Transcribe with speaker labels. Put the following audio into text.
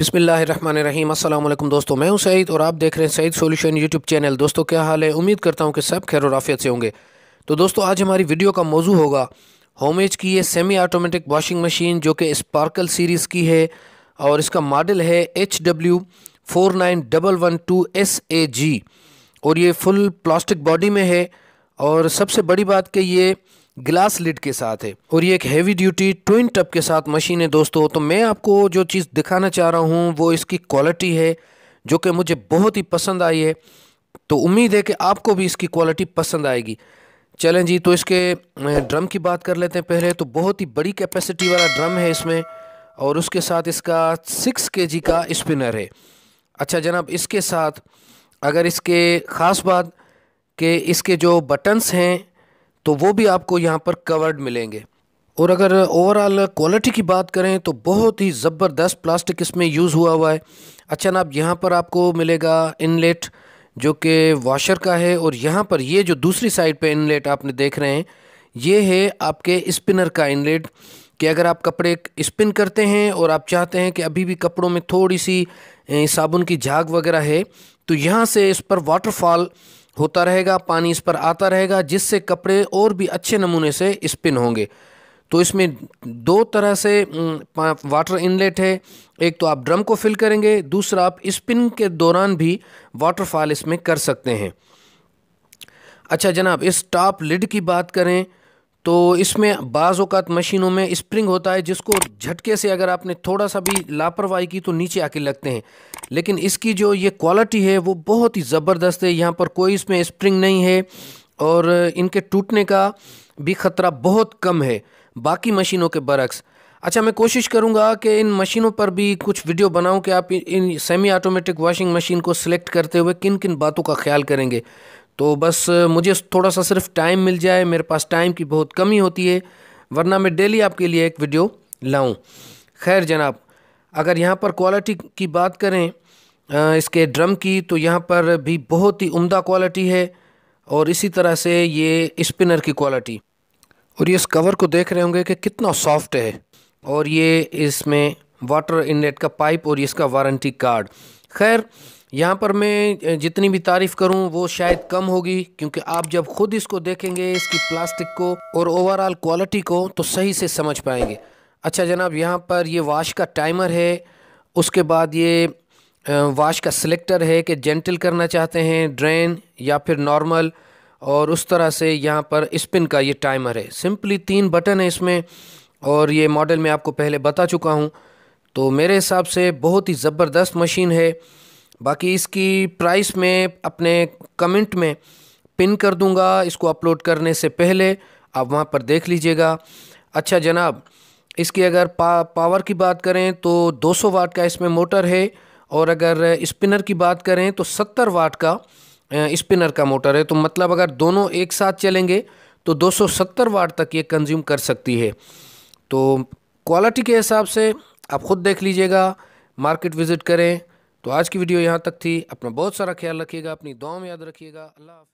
Speaker 1: बिसमीम अल्लाम दोस्तों मैं हूं सईद और आप देख रहे हैं सईद सॉल्यूशन यूट्यूब चैनल दोस्तों क्या हाल है उम्मीद करता हूं कि सब खैर और आफियत से होंगे तो दोस्तों आज हमारी वीडियो का मौजू होगा होमेज की ये सेमी आटोमेटिक वॉशिंग मशीन जो कि स्पार्कल सीरीज़ की है और इसका मॉडल है H W four nine double one two S A G और ये फुल प्लास्टिक बॉडी में है और सबसे बड़ी बात कि ये ग्लास लिड के साथ है और ये एक हैवी ड्यूटी ट्विन टप के साथ मशीन है दोस्तों तो मैं आपको जो चीज़ दिखाना चाह रहा हूँ वो इसकी क्वालिटी है जो कि मुझे बहुत ही पसंद आई है तो उम्मीद है कि आपको भी इसकी क्वालिटी पसंद आएगी चलें जी तो इसके ड्रम की बात कर लेते हैं पहले तो बहुत ही बड़ी कैपेसिटी वाला ड्रम है इसमें और उसके साथ इसका सिक्स के जी का स्पिनर है अच्छा जनाब इसके साथ अगर इसके ख़ास बात कि इसके जो बटन्स हैं तो वो भी आपको यहाँ पर कवर्ड मिलेंगे और अगर ओवरऑल क्वालिटी की बात करें तो बहुत ही ज़बरदस्त प्लास्टिक इसमें यूज़ हुआ हुआ है अच्छा ना अब यहाँ पर आपको मिलेगा इनलेट जो कि वॉशर का है और यहाँ पर ये जो दूसरी साइड पे इनलेट आपने देख रहे हैं ये है आपके स्पिनर का इनलेट कि अगर आप कपड़े स्पिन करते हैं और आप चाहते हैं कि अभी भी कपड़ों में थोड़ी सी साबुन की झाग वगैरह है तो यहाँ से इस पर वाटरफॉल होता रहेगा पानी इस पर आता रहेगा जिससे कपड़े और भी अच्छे नमूने से स्पिन होंगे तो इसमें दो तरह से वाटर इनलेट है एक तो आप ड्रम को फिल करेंगे दूसरा आप स्पिन के दौरान भी वाटरफॉल इसमें कर सकते हैं अच्छा जनाब इस टॉप लिड की बात करें तो इसमें बाज़ अवत मशीनों में स्प्रिंग होता है जिसको झटके से अगर आपने थोड़ा सा भी लापरवाही की तो नीचे आके लगते हैं लेकिन इसकी जो ये क्वालिटी है वो बहुत ही ज़बरदस्त है यहाँ पर कोई इसमें स्प्रिंग नहीं है और इनके टूटने का भी ख़तरा बहुत कम है बाकी मशीनों के बरक्स अच्छा मैं कोशिश करूँगा कि इन मशीनों पर भी कुछ वीडियो बनाऊँ कि आप इन सेमी ऑटोमेटिक वॉशिंग मशीन को सिलेक्ट करते हुए किन किन बातों का ख्याल करेंगे तो बस मुझे थोड़ा सा सिर्फ टाइम मिल जाए मेरे पास टाइम की बहुत कमी होती है वरना मैं डेली आपके लिए एक वीडियो लाऊं खैर जनाब अगर यहाँ पर क्वालिटी की बात करें इसके ड्रम की तो यहाँ पर भी बहुत ही उम्दा क्वालिटी है और इसी तरह से ये स्पिनर की क्वालिटी और ये इस कवर को देख रहे होंगे कि कितना सॉफ्ट है और ये इसमें वाटर इनलेट का पाइप और इसका वारंटी कार्ड खैर यहाँ पर मैं जितनी भी तारीफ़ करूँ वो शायद कम होगी क्योंकि आप जब खुद इसको देखेंगे इसकी प्लास्टिक को और ओवरऑल क्वालिटी को तो सही से समझ पाएंगे अच्छा जनाब यहाँ पर ये वाश का टाइमर है उसके बाद ये वाश का सिलेक्टर है कि जेंटल करना चाहते हैं ड्रेन या फिर नॉर्मल और उस तरह से यहाँ पर स्पिन का ये टाइमर है सिंपली तीन बटन है इसमें और ये मॉडल मैं आपको पहले बता चुका हूँ तो मेरे हिसाब से बहुत ही ज़बरदस्त मशीन है बाकी इसकी प्राइस में अपने कमेंट में पिन कर दूंगा इसको अपलोड करने से पहले आप वहाँ पर देख लीजिएगा अच्छा जनाब इसकी अगर पा, पावर की बात करें तो 200 वाट का इसमें मोटर है और अगर स्पिनर की बात करें तो 70 वाट का स्पिनर का मोटर है तो मतलब अगर दोनों एक साथ चलेंगे तो 270 वाट तक ये कंज्यूम कर सकती है तो क्वालिटी के हिसाब से आप ख़ुद देख लीजिएगा मार्केट विज़िट करें तो आज की वीडियो यहाँ तक थी अपना बहुत सारा ख्याल रखिएगा अपनी दुआ में याद रखिएगा अल्लाह